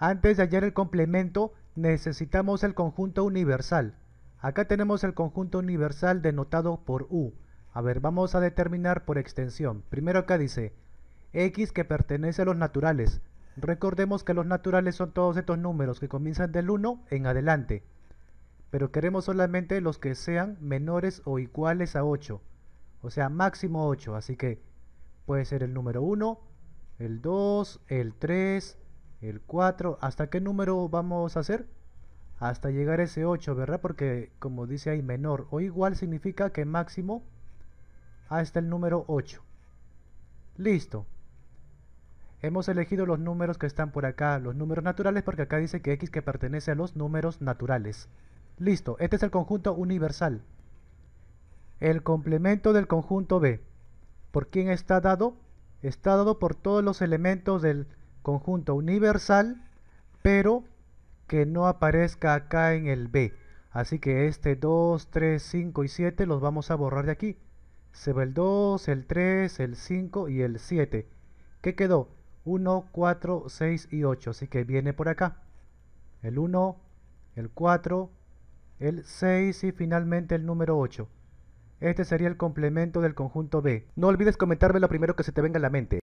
Antes de hallar el complemento, necesitamos el conjunto universal. Acá tenemos el conjunto universal denotado por U. A ver, vamos a determinar por extensión. Primero acá dice X que pertenece a los naturales. Recordemos que los naturales son todos estos números que comienzan del 1 en adelante. Pero queremos solamente los que sean menores o iguales a 8. O sea, máximo 8. Así que puede ser el número 1, el 2, el 3, el 4, ¿hasta qué número vamos a hacer? Hasta llegar a ese 8, ¿verdad? Porque como dice ahí, menor o igual significa que máximo hasta el número 8. Listo. Hemos elegido los números que están por acá, los números naturales, porque acá dice que x que pertenece a los números naturales. Listo, este es el conjunto universal. El complemento del conjunto B. ¿Por quién está dado? Está dado por todos los elementos del conjunto universal, pero que no aparezca acá en el B. Así que este 2, 3, 5 y 7 los vamos a borrar de aquí. Se va el 2, el 3, el 5 y el 7. ¿Qué quedó? 1, 4, 6 y 8. Así que viene por acá. El 1, el 4, el 6 y finalmente el número 8. Este sería el complemento del conjunto B. No olvides comentarme lo primero que se te venga a la mente.